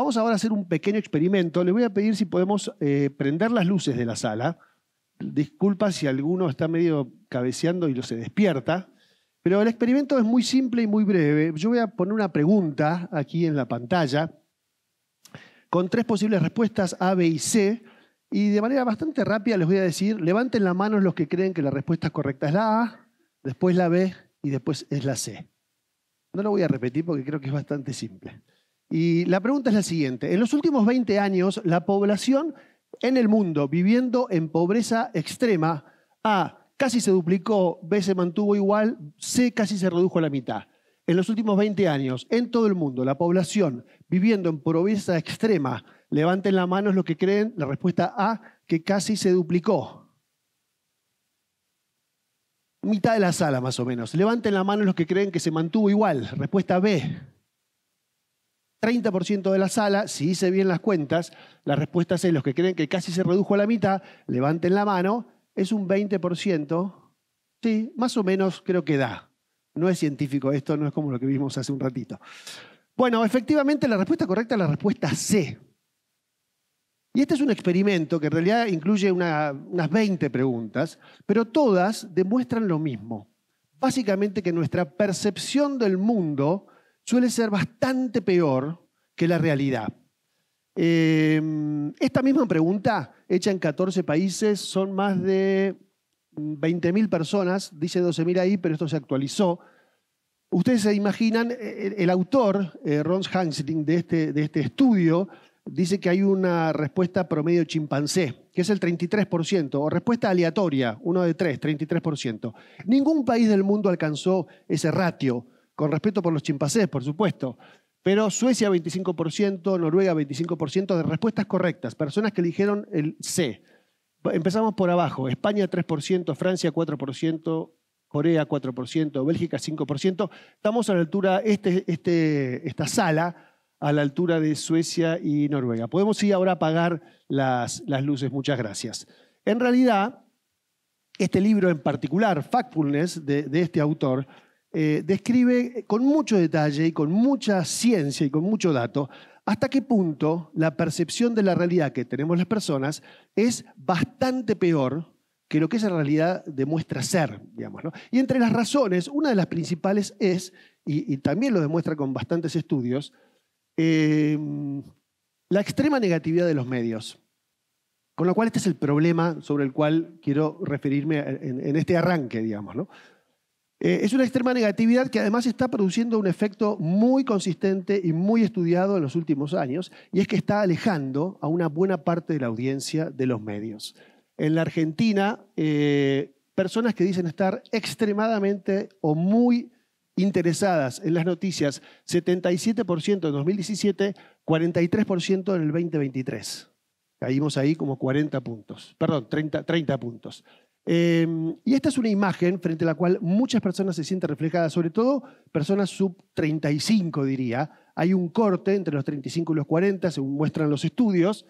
Vamos ahora a hacer un pequeño experimento. Les voy a pedir si podemos eh, prender las luces de la sala. Disculpa si alguno está medio cabeceando y lo se despierta. Pero el experimento es muy simple y muy breve. Yo voy a poner una pregunta aquí en la pantalla con tres posibles respuestas A, B y C. Y de manera bastante rápida les voy a decir, levanten la mano los que creen que la respuesta correcta es la A, después la B y después es la C. No lo voy a repetir porque creo que es bastante simple. Y la pregunta es la siguiente. En los últimos 20 años, la población en el mundo viviendo en pobreza extrema A casi se duplicó, B se mantuvo igual, C casi se redujo a la mitad. En los últimos 20 años, en todo el mundo, la población viviendo en pobreza extrema, levanten la mano los que creen, la respuesta A, que casi se duplicó. Mitad de la sala, más o menos. Levanten la mano los que creen que se mantuvo igual, respuesta B. 30% de la sala, si hice bien las cuentas, la respuesta es los que creen que casi se redujo a la mitad, levanten la mano, es un 20%, sí, más o menos creo que da. No es científico esto, no es como lo que vimos hace un ratito. Bueno, efectivamente la respuesta correcta es la respuesta C. Y este es un experimento que en realidad incluye unas 20 preguntas, pero todas demuestran lo mismo. Básicamente que nuestra percepción del mundo suele ser bastante peor que la realidad. Eh, esta misma pregunta, hecha en 14 países, son más de 20.000 personas, dice 12.000 ahí, pero esto se actualizó. Ustedes se imaginan, el autor, eh, Ron Hansling, de este, de este estudio, dice que hay una respuesta promedio chimpancé, que es el 33%, o respuesta aleatoria, uno de tres, 33%. Ningún país del mundo alcanzó ese ratio con respeto por los chimpancés, por supuesto, pero Suecia 25%, Noruega 25% de respuestas correctas, personas que eligieron el C. Empezamos por abajo, España 3%, Francia 4%, Corea 4%, Bélgica 5%. Estamos a la altura, este, este, esta sala, a la altura de Suecia y Noruega. Podemos ir ahora a apagar las, las luces, muchas gracias. En realidad, este libro en particular, Factfulness, de este autor, eh, describe con mucho detalle y con mucha ciencia y con mucho dato hasta qué punto la percepción de la realidad que tenemos las personas es bastante peor que lo que esa realidad demuestra ser, digamos. Y entre las razones, una de las principales es, y, también lo demuestra con bastantes estudios, eh, la extrema negatividad de los medios. Con lo cual este es el problema sobre el cual quiero referirme en, este arranque, digamos. Eh, es una extrema negatividad que además está produciendo un efecto muy consistente y muy estudiado en los últimos años, y es que está alejando a una buena parte de la audiencia de los medios. En la Argentina, eh, personas que dicen estar extremadamente o muy interesadas en las noticias, 77% en 2017, 43% en el 2023. Caímos ahí como 40 puntos, perdón, 30, 30 puntos. Em, y esta es una imagen frente a la cual muchas personas se sienten reflejadas, sobre todo personas sub 35, diría. Hay un corte entre los 35 y los 40, según muestran los estudios,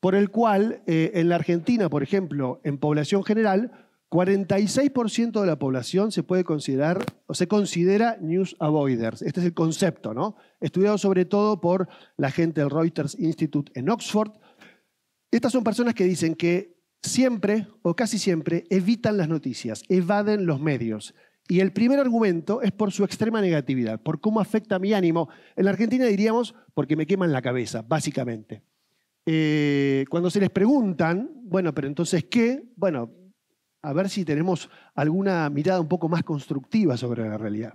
por el cual eh, en la Argentina, por ejemplo, en población general, 46% de la población se puede considerar o se considera news avoiders. Este es el concepto, ¿no? Estudiado sobre todo por la gente del Reuters Institute en Oxford. Estas son personas que dicen que siempre o casi siempre evitan las noticias, evaden los medios. Y el primer argumento es por su extrema negatividad, por cómo afecta mi ánimo. En la Argentina diríamos porque me queman la cabeza, básicamente. Eh, cuando se les preguntan, bueno, pero entonces qué, bueno, a ver si tenemos alguna mirada un poco más constructiva sobre la realidad.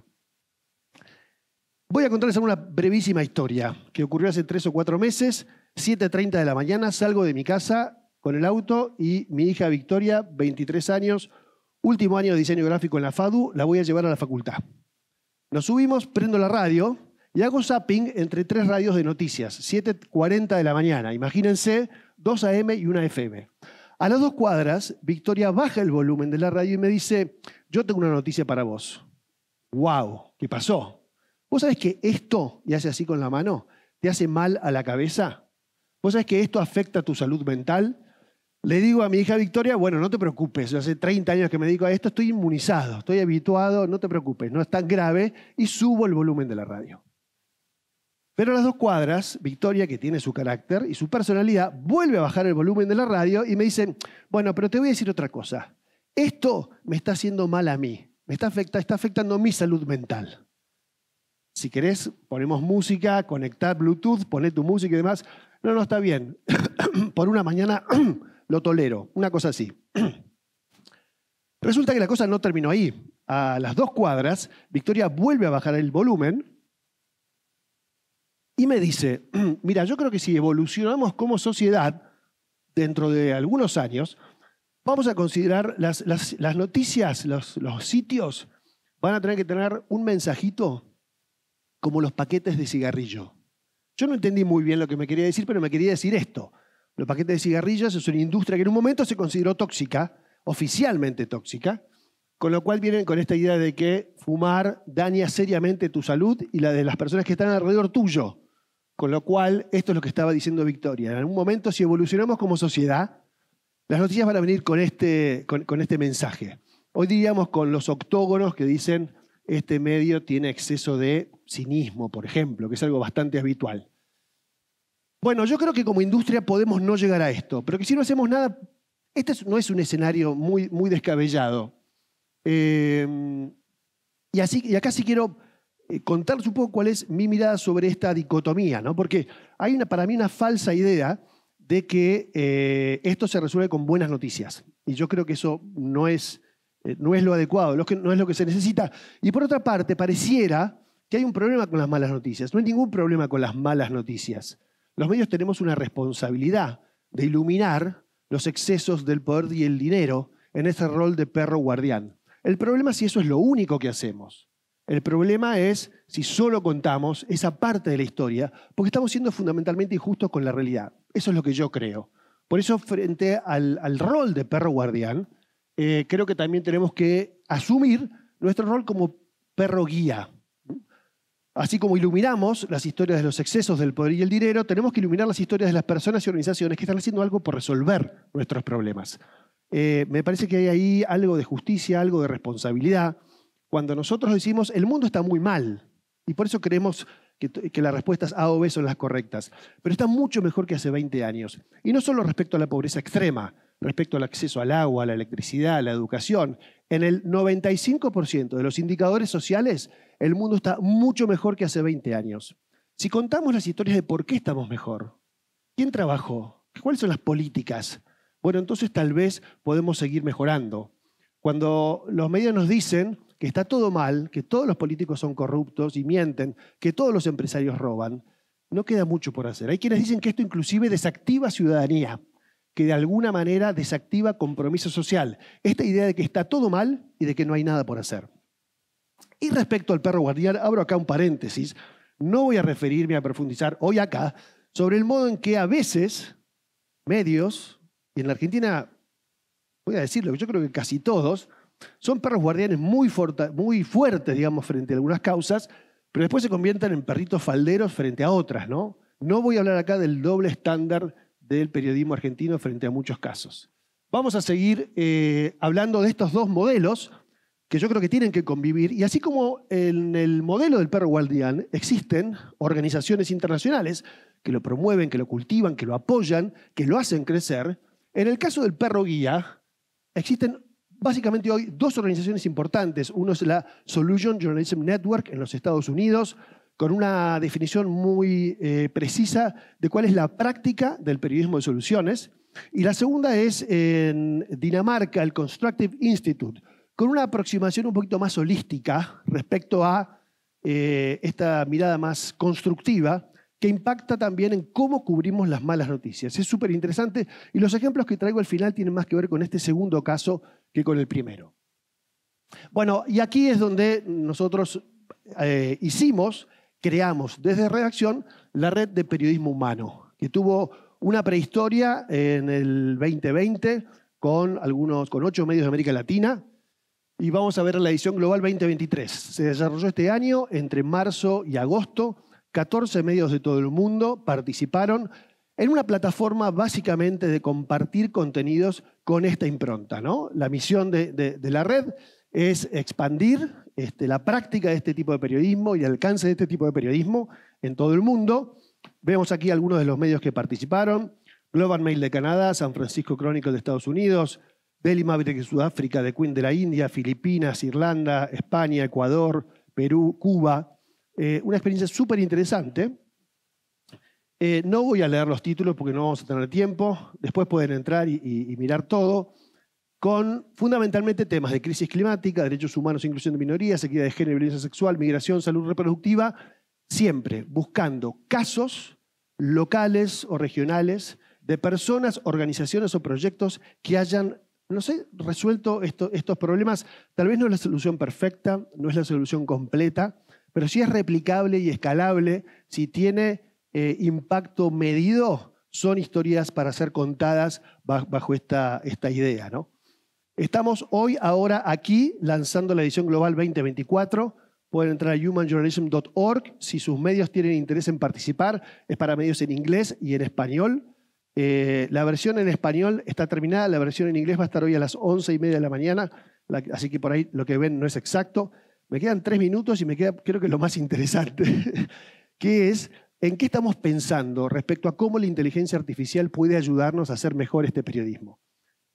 Voy a contarles una brevísima historia que ocurrió hace tres o cuatro meses, 7.30 de la mañana, salgo de mi casa con el auto y mi hija Victoria, 23 años, último año de diseño gráfico en la FADU, la voy a llevar a la facultad. Nos subimos, prendo la radio y hago zapping entre tres radios de noticias, 7.40 de la mañana, imagínense, 2 AM y una FM. A las dos cuadras, Victoria baja el volumen de la radio y me dice, yo tengo una noticia para vos. ¡Wow! ¿Qué pasó? ¿Vos sabés que esto, y hace así con la mano, te hace mal a la cabeza? ¿Vos sabés que esto afecta tu salud mental? Le digo a mi hija Victoria, bueno, no te preocupes, yo hace 30 años que me dedico a esto, estoy inmunizado, estoy habituado, no te preocupes, no es tan grave, y subo el volumen de la radio. Pero a las dos cuadras, Victoria, que tiene su carácter y su personalidad, vuelve a bajar el volumen de la radio y me dice, bueno, pero te voy a decir otra cosa, esto me está haciendo mal a mí, me está, afecta, está afectando mi salud mental. Si querés, ponemos música, conectar Bluetooth, poné tu música y demás. No, no, está bien. Por una mañana lo tolero, una cosa así. Resulta que la cosa no terminó ahí. A las dos cuadras, Victoria vuelve a bajar el volumen y me dice, mira, yo creo que si evolucionamos como sociedad dentro de algunos años, vamos a considerar las, noticias, los sitios, van a tener que tener un mensajito como los paquetes de cigarrillo. Yo no entendí muy bien lo que me quería decir, pero me quería decir esto. Los paquetes de cigarrillos es una industria que en un momento se consideró tóxica, oficialmente tóxica, con lo cual vienen con esta idea de que fumar daña seriamente tu salud y la de las personas que están alrededor tuyo. Con lo cual, esto es lo que estaba diciendo Victoria. En algún momento, si evolucionamos como sociedad, las noticias van a venir con este, este mensaje. Hoy diríamos con los octógonos que dicen este medio tiene exceso de cinismo, por ejemplo, que es algo bastante habitual. Bueno, yo creo que como industria podemos no llegar a esto, pero que si no hacemos nada, este no es un escenario muy, descabellado. Eh, y, así, y acá sí quiero eh, contarles un poco cuál es mi mirada sobre esta dicotomía, ¿no? porque hay una, para mí una falsa idea de que eh, esto se resuelve con buenas noticias. Y yo creo que eso no es, no es lo adecuado, no es lo que se necesita. Y por otra parte, pareciera que hay un problema con las malas noticias. No hay ningún problema con las malas noticias. Los medios tenemos una responsabilidad de iluminar los excesos del poder y el dinero en ese rol de perro guardián. El problema es si eso es lo único que hacemos. El problema es si solo contamos esa parte de la historia, porque estamos siendo fundamentalmente injustos con la realidad. Eso es lo que yo creo. Por eso, frente al, rol de perro guardián, eh, creo que también tenemos que asumir nuestro rol como perro guía. Así como iluminamos las historias de los excesos del poder y el dinero, tenemos que iluminar las historias de las personas y organizaciones que están haciendo algo por resolver nuestros problemas. Eh, me parece que hay ahí algo de justicia, algo de responsabilidad. Cuando nosotros decimos, el mundo está muy mal, y por eso creemos que, que, las respuestas A o B son las correctas, pero está mucho mejor que hace 20 años. Y no solo respecto a la pobreza extrema, respecto al acceso al agua, a la electricidad, a la educación, en el 95% de los indicadores sociales, el mundo está mucho mejor que hace 20 años. Si contamos las historias de por qué estamos mejor, quién trabajó, cuáles son las políticas, bueno, entonces tal vez podemos seguir mejorando. Cuando los medios nos dicen que está todo mal, que todos los políticos son corruptos y mienten, que todos los empresarios roban, no queda mucho por hacer. Hay quienes dicen que esto inclusive desactiva ciudadanía que de alguna manera desactiva compromiso social. Esta idea de que está todo mal y de que no hay nada por hacer. Y respecto al perro guardián, abro acá un paréntesis. No voy a referirme a profundizar hoy acá sobre el modo en que a veces medios, y en la Argentina, voy a decirlo, yo creo que casi todos, son perros guardianes muy, muy fuertes, digamos, frente a algunas causas, pero después se convierten en perritos falderos frente a otras, ¿no? No voy a hablar acá del doble estándar del periodismo argentino frente a muchos casos. Vamos a seguir eh, hablando de estos dos modelos que yo creo que tienen que convivir. Y así como en el modelo del perro guardián existen organizaciones internacionales que lo promueven, que lo cultivan, que lo apoyan, que lo hacen crecer, en el caso del perro guía existen básicamente hoy dos organizaciones importantes. Uno es la Solution Journalism Network en los Estados Unidos, con una definición muy eh, precisa de cuál es la práctica del periodismo de soluciones. Y la segunda es en Dinamarca, el Constructive Institute, con una aproximación un poquito más holística respecto a eh, esta mirada más constructiva que impacta también en cómo cubrimos las malas noticias. Es súper interesante y los ejemplos que traigo al final tienen más que ver con este segundo caso que con el primero. Bueno, y aquí es donde nosotros eh, hicimos creamos desde redacción la red de periodismo humano, que tuvo una prehistoria en el 2020 con, algunos, con ocho medios de América Latina, y vamos a ver la edición global 2023. Se desarrolló este año entre marzo y agosto. 14 medios de todo el mundo participaron en una plataforma básicamente de compartir contenidos con esta impronta. ¿no? La misión de la red es expandir este, la práctica de este tipo de periodismo y el alcance de este tipo de periodismo en todo el mundo. Vemos aquí algunos de los medios que participaron. Global Mail de Canadá, San Francisco Chronicle de Estados Unidos, Daily Maverick de Sudáfrica, The Queen de la India, Filipinas, Irlanda, España, Ecuador, Perú, Cuba. Eh, una experiencia súper interesante. Eh, no voy a leer los títulos porque no vamos a tener tiempo. Después pueden entrar y mirar todo con fundamentalmente temas de crisis climática, derechos humanos, inclusión de minorías, equidad de género, violencia sexual, migración, salud reproductiva, siempre buscando casos locales o regionales de personas, organizaciones o proyectos que hayan, no sé, resuelto estos problemas. Tal vez no es la solución perfecta, no es la solución completa, pero sí es replicable y escalable, si tiene eh, impacto medido, son historias para ser contadas bajo esta, esta idea, ¿no? Estamos hoy, ahora, aquí, lanzando la edición global 2024. Pueden entrar a humanjournalism.org. Si sus medios tienen interés en participar, es para medios en inglés y en español. Eh, la versión en español está terminada, la versión en inglés va a estar hoy a las once y media de la mañana, así que por ahí lo que ven no es exacto. Me quedan tres minutos y me queda, creo que lo más interesante, que es en qué estamos pensando respecto a cómo la inteligencia artificial puede ayudarnos a hacer mejor este periodismo.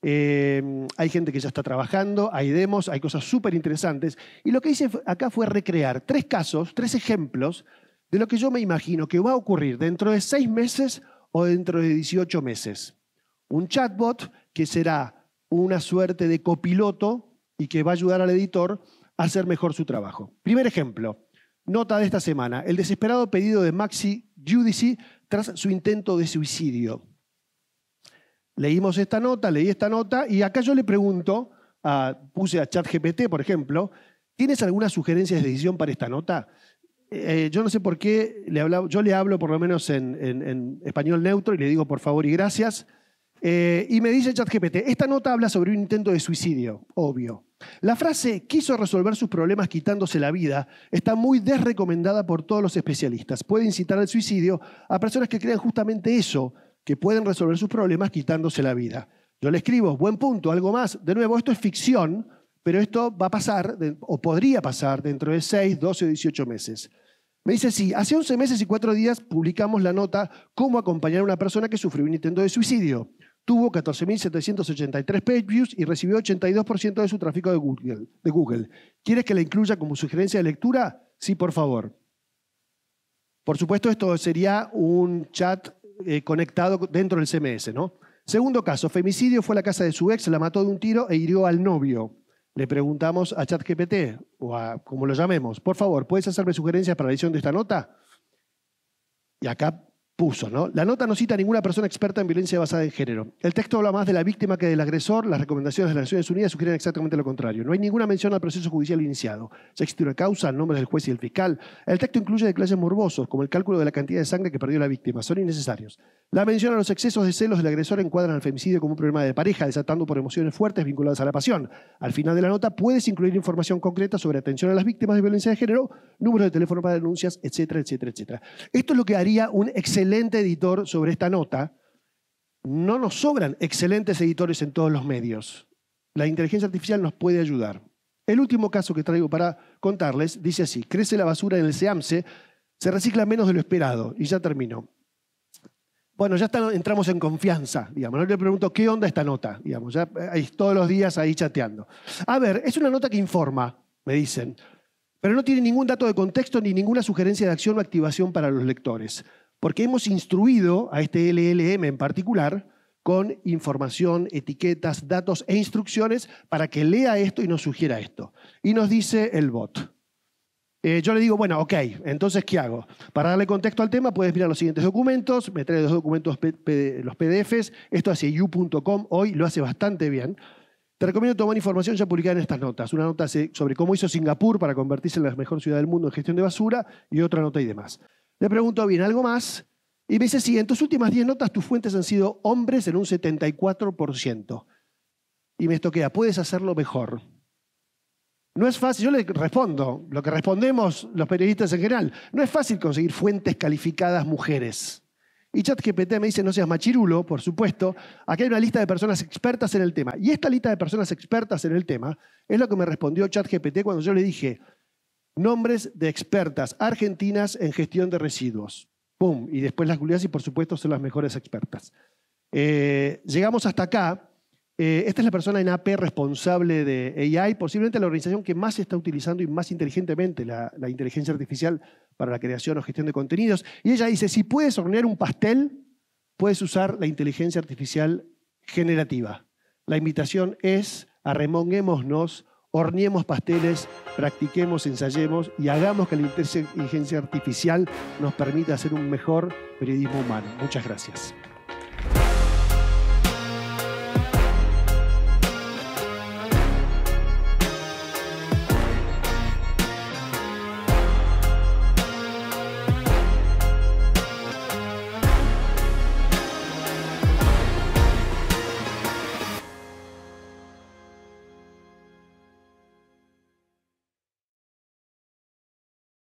Em, hay gente que ya está trabajando, hay demos, hay cosas súper interesantes. Y lo que hice acá fue recrear tres casos, tres ejemplos de lo que yo me imagino que va a ocurrir dentro de seis meses o dentro de 18 meses. Un chatbot que será una suerte de copiloto y que va a ayudar al editor a hacer mejor su trabajo. Primer ejemplo, nota de esta semana, el desesperado pedido de Maxi Judici tras su intento de suicidio leímos esta nota, leí esta nota, y acá yo le pregunto, puse a ChatGPT, por ejemplo, ¿tienes alguna sugerencia de edición para esta nota? Eh, yo no sé por qué, le yo le hablo por lo menos en, español neutro y le digo por favor y gracias. Eh, y me dice ChatGPT, esta nota habla sobre un intento de suicidio, obvio. La frase quiso resolver sus problemas quitándose la vida está muy desrecomendada por todos los especialistas. Puede incitar al suicidio a personas que crean justamente eso, que pueden resolver sus problemas quitándose la vida. Yo le escribo, buen punto, algo más. De nuevo, esto es ficción, pero esto va a pasar, o podría pasar, dentro de 6, 12 o 18 meses. Me dice, sí, hace 11 meses y 4 días publicamos la nota Cómo acompañar a una persona que sufrió un intento de suicidio. Tuvo 14.783 page views y recibió 82% de su tráfico de Google, de Google. ¿Quieres que la incluya como sugerencia de lectura? Sí, por favor. Por supuesto, esto sería un chat eh, conectado dentro del CMS, ¿no? Segundo caso, femicidio fue a la casa de su ex, la mató de un tiro e hirió al novio. Le preguntamos a ChatGPT o a como lo llamemos, por favor, ¿puedes hacerme sugerencias para la edición de esta nota? Y acá puso, ¿no? La nota no cita a ninguna persona experta en violencia basada en género. El texto habla más de la víctima que del agresor. Las recomendaciones de las Naciones Unidas sugieren exactamente lo contrario. No hay ninguna mención al proceso judicial iniciado. Se existe una causa, nombres del juez y del fiscal. El texto incluye detalles morbosos, como el cálculo de la cantidad de sangre que perdió la víctima. Son innecesarios. La mención a los excesos de celos del agresor encuadran al femicidio como un problema de pareja, desatando por emociones fuertes vinculadas a la pasión. Al final de la nota puedes incluir información concreta sobre atención a las víctimas de violencia de género, números de teléfono para denuncias, etcétera, etcétera, etcétera. Esto es lo que haría un excelente excelente editor sobre esta nota. No nos sobran excelentes editores en todos los medios. La inteligencia artificial nos puede ayudar. El último caso que traigo para contarles dice así, crece la basura en el SEAMSE, se recicla menos de lo esperado y ya terminó. Bueno, ya entramos en confianza, digamos. No le pregunto qué onda esta nota, digamos. Ya todos los días ahí chateando. A ver, es una nota que informa, me dicen, pero no tiene ningún dato de contexto ni ninguna sugerencia de acción o activación para los lectores. Porque hemos instruido a este LLM en particular con información, etiquetas, datos e instrucciones para que lea esto y nos sugiera esto. Y nos dice el bot. Eh, yo le digo, bueno, ok, entonces, ¿qué hago? Para darle contexto al tema, puedes mirar los siguientes documentos, me trae los documentos, los PDFs, esto hace you.com, hoy lo hace bastante bien. Te recomiendo tomar información ya publicada en estas notas. Una nota sobre cómo hizo Singapur para convertirse en la mejor ciudad del mundo en gestión de basura y otra nota y demás. Le pregunto, bien, ¿algo más? Y me dice, sí, en tus últimas 10 notas tus fuentes han sido hombres en un 74%. Y me estoquea, puedes hacerlo mejor. No es fácil, yo le respondo, lo que respondemos los periodistas en general, no es fácil conseguir fuentes calificadas mujeres. Y ChatGPT me dice, no seas machirulo, por supuesto, aquí hay una lista de personas expertas en el tema. Y esta lista de personas expertas en el tema es lo que me respondió ChatGPT cuando yo le dije, Nombres de expertas argentinas en gestión de residuos. ¡Pum! Y después las googleás y por supuesto son las mejores expertas. Eh, llegamos hasta acá. Eh, esta es la persona en AP responsable de AI, posiblemente la organización que más está utilizando y más inteligentemente la, la inteligencia artificial para la creación o gestión de contenidos. Y ella dice, si puedes hornear un pastel, puedes usar la inteligencia artificial generativa. La invitación es arremonguémonos horniemos pasteles, practiquemos, ensayemos y hagamos que la inteligencia artificial nos permita hacer un mejor periodismo humano. Muchas gracias.